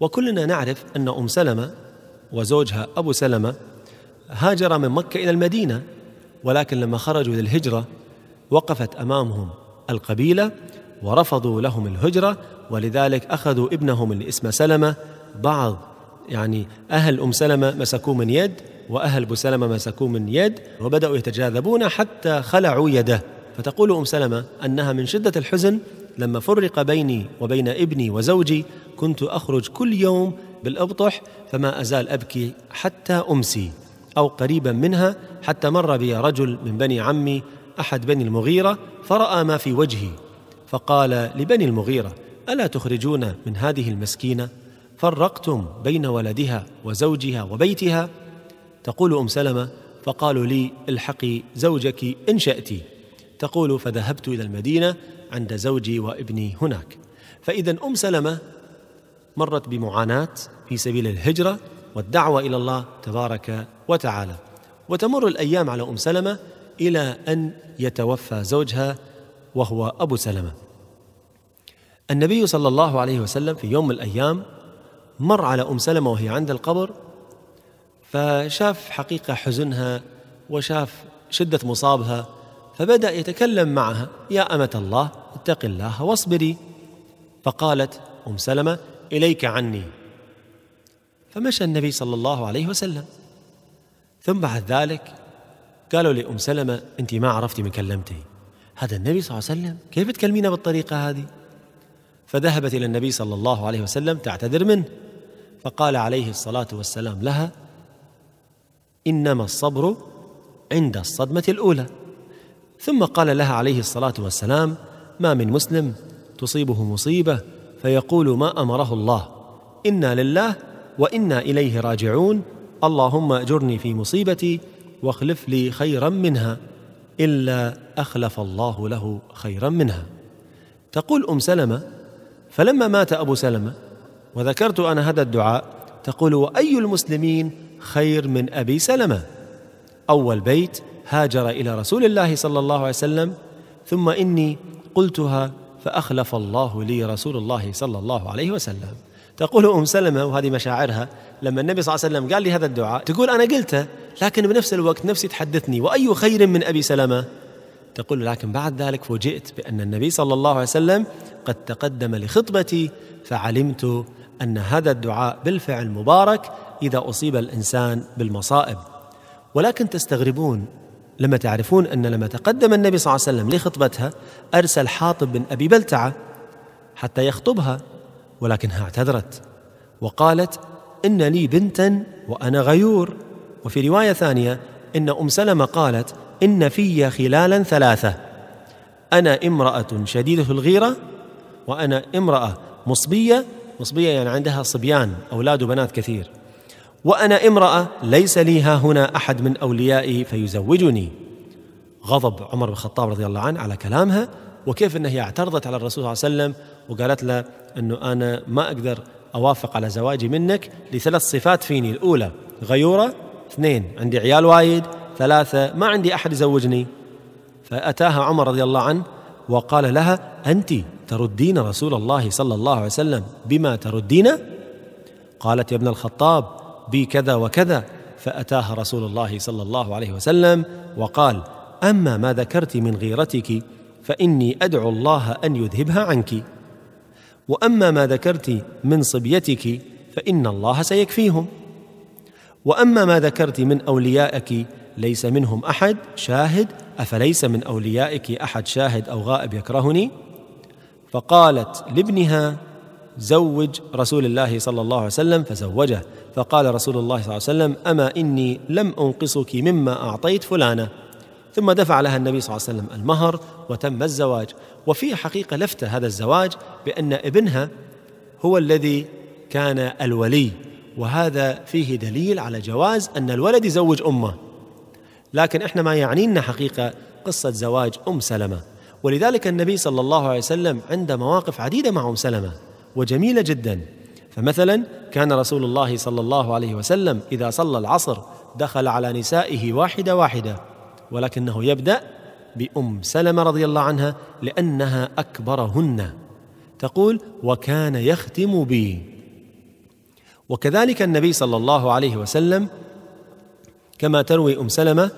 وكلنا نعرف أن أم سلمة وزوجها أبو سلمة هاجر من مكة إلى المدينة ولكن لما خرجوا للهجرة وقفت أمامهم القبيلة ورفضوا لهم الهجرة ولذلك أخذوا ابنهم اللي اسمه سلمة بعض يعني أهل أم سلمة مسكوه من يد وأهل أبو سلمة مسكوه من يد وبدأوا يتجاذبون حتى خلعوا يده فتقول أم سلمة أنها من شدة الحزن لما فرق بيني وبين ابني وزوجي كنت اخرج كل يوم بالابطح فما ازال ابكي حتى امسي او قريبا منها حتى مر بي رجل من بني عمي احد بني المغيره فراى ما في وجهي فقال لبني المغيره الا تخرجون من هذه المسكينه فرقتم بين ولدها وزوجها وبيتها تقول ام سلمه فقالوا لي الحقي زوجك ان شئت تقول فذهبت إلى المدينة عند زوجي وابني هناك فإذا أم سلمة مرت بمعاناة في سبيل الهجرة والدعوة إلى الله تبارك وتعالى وتمر الأيام على أم سلمة إلى أن يتوفى زوجها وهو أبو سلمة النبي صلى الله عليه وسلم في يوم من الأيام مر على أم سلمة وهي عند القبر فشاف حقيقة حزنها وشاف شدة مصابها فبدأ يتكلم معها يا أمة الله اتق الله واصبري فقالت أم سلمة إليك عني فمشى النبي صلى الله عليه وسلم ثم بعد ذلك قالوا لأم سلمة أنت ما عرفتي من كلمتي هذا النبي صلى الله عليه وسلم كيف تكلمينا بالطريقة هذه فذهبت إلى النبي صلى الله عليه وسلم تعتذر منه فقال عليه الصلاة والسلام لها إنما الصبر عند الصدمة الأولى ثم قال لها عليه الصلاه والسلام ما من مسلم تصيبه مصيبه فيقول ما امره الله انا لله وانا اليه راجعون اللهم اجرني في مصيبتي واخلف لي خيرا منها الا اخلف الله له خيرا منها تقول ام سلمه فلما مات ابو سلمه وذكرت انا هذا الدعاء تقول واي المسلمين خير من ابي سلمه اول بيت هاجر الى رسول الله صلى الله عليه وسلم ثم اني قلتها فاخلف الله لي رسول الله صلى الله عليه وسلم تقول ام سلمه وهذه مشاعرها لما النبي صلى الله عليه وسلم قال لي هذا الدعاء تقول انا قلته لكن بنفس الوقت نفسي تحدثني واي خير من ابي سلمه تقول لكن بعد ذلك فوجئت بان النبي صلى الله عليه وسلم قد تقدم لخطبتي فعلمت ان هذا الدعاء بالفعل مبارك اذا اصيب الانسان بالمصائب ولكن تستغربون لما تعرفون أن لما تقدم النبي صلى الله عليه وسلم لخطبتها أرسل حاطب بن أبي بلتعة حتى يخطبها ولكنها اعتذرت وقالت إن لي بنتا وأنا غيور وفي رواية ثانية إن أم سلمة قالت إن في خلالا ثلاثة أنا امرأة شديدة الغيرة وأنا امرأة مصبية مصبية يعني عندها صبيان أولاد وبنات كثير وانا امراه ليس لي ها هنا احد من اوليائي فيزوجني غضب عمر بن الخطاب رضي الله عنه على كلامها وكيف انها هي اعترضت على الرسول صلى الله عليه وسلم وقالت له انه انا ما اقدر اوافق على زواجي منك لثلاث صفات فيني الاولى غيوره اثنين عندي عيال وايد ثلاثه ما عندي احد يزوجني فاتاها عمر رضي الله عنه وقال لها انت تردين رسول الله صلى الله عليه وسلم بما تردين قالت يا ابن الخطاب بي كذا وكذا فاتاها رسول الله صلى الله عليه وسلم وقال اما ما ذكرت من غيرتك فاني ادعو الله ان يذهبها عنك واما ما ذكرت من صبيتك فان الله سيكفيهم واما ما ذكرت من اوليائك ليس منهم احد شاهد افليس من اوليائك احد شاهد او غائب يكرهني فقالت لابنها زوج رسول الله صلى الله عليه وسلم فزوجه فقال رسول الله صلى الله عليه وسلم اما اني لم انقصك مما اعطيت فلانه ثم دفع لها النبي صلى الله عليه وسلم المهر وتم الزواج وفي حقيقه لفته هذا الزواج بان ابنها هو الذي كان الولي وهذا فيه دليل على جواز ان الولد يزوج امه لكن احنا ما يعنينا حقيقه قصه زواج ام سلمه ولذلك النبي صلى الله عليه وسلم عند مواقف عديده مع ام سلمه وجميلة جدا فمثلا كان رسول الله صلى الله عليه وسلم إذا صلى العصر دخل على نسائه واحدة واحدة ولكنه يبدأ بأم سلمة رضي الله عنها لأنها أكبرهن تقول وكان يختم بي وكذلك النبي صلى الله عليه وسلم كما تروي ام سلمه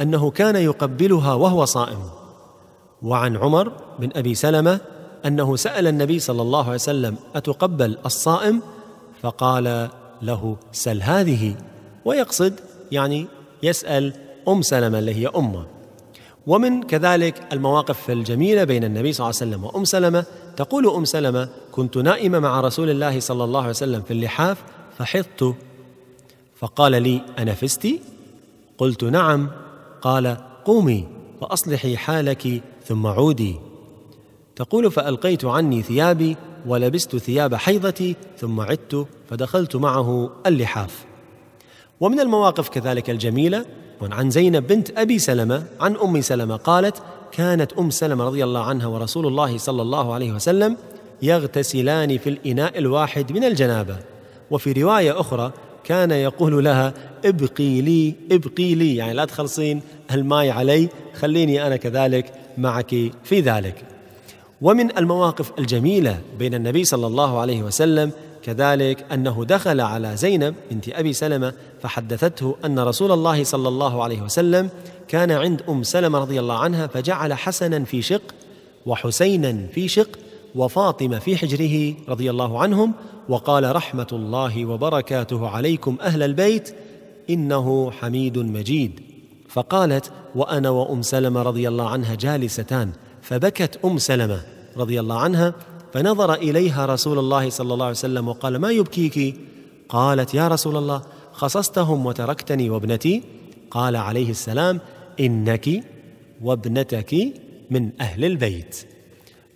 انه كان يقبلها وهو صائم وعن عمر بن ابي سلمه انه سال النبي صلى الله عليه وسلم اتقبل الصائم فقال له سل هذه ويقصد يعني يسال ام سلمه اللي هي امه ومن كذلك المواقف الجميله بين النبي صلى الله عليه وسلم وام سلمه تقول ام سلمه كنت نائمه مع رسول الله صلى الله عليه وسلم في اللحاف فحضت فقال لي انفست قلت نعم قال قومي فاصلحي حالك ثم عودي تقول فألقيت عني ثيابي ولبست ثياب حيضتي ثم عدت فدخلت معه اللحاف ومن المواقف كذلك الجميلة عن زينب بنت أبي سلمة عن أم سلمة قالت كانت أم سلمة رضي الله عنها ورسول الله صلى الله عليه وسلم يغتسلان في الإناء الواحد من الجنابة وفي رواية أخرى كان يقول لها ابقي لي ابقي لي يعني لا تخلصين الماي علي خليني أنا كذلك معك في ذلك ومن المواقف الجميله بين النبي صلى الله عليه وسلم كذلك انه دخل على زينب بنت ابي سلمه فحدثته ان رسول الله صلى الله عليه وسلم كان عند ام سلمه رضي الله عنها فجعل حسنا في شق وحسينا في شق وفاطمه في حجره رضي الله عنهم وقال رحمه الله وبركاته عليكم اهل البيت انه حميد مجيد فقالت وانا وام سلمه رضي الله عنها جالستان فبكت ام سلمه رضي الله عنها فنظر اليها رسول الله صلى الله عليه وسلم وقال ما يبكيك قالت يا رسول الله خصصتهم وتركتني وابنتي قال عليه السلام انك وابنتك من اهل البيت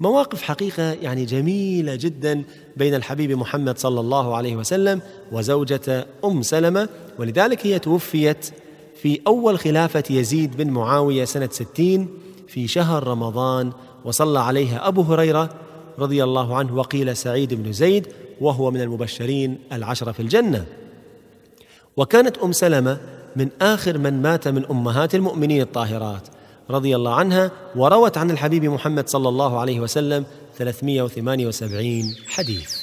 مواقف حقيقه يعني جميله جدا بين الحبيب محمد صلى الله عليه وسلم وزوجه ام سلمه ولذلك هي توفيت في اول خلافه يزيد بن معاويه سنه 60 في شهر رمضان وصلى عليها أبو هريرة رضي الله عنه وقيل سعيد بن زيد وهو من المبشرين العشرة في الجنة وكانت أم سلمة من آخر من مات من أمهات المؤمنين الطاهرات رضي الله عنها وروت عن الحبيب محمد صلى الله عليه وسلم 378 حديث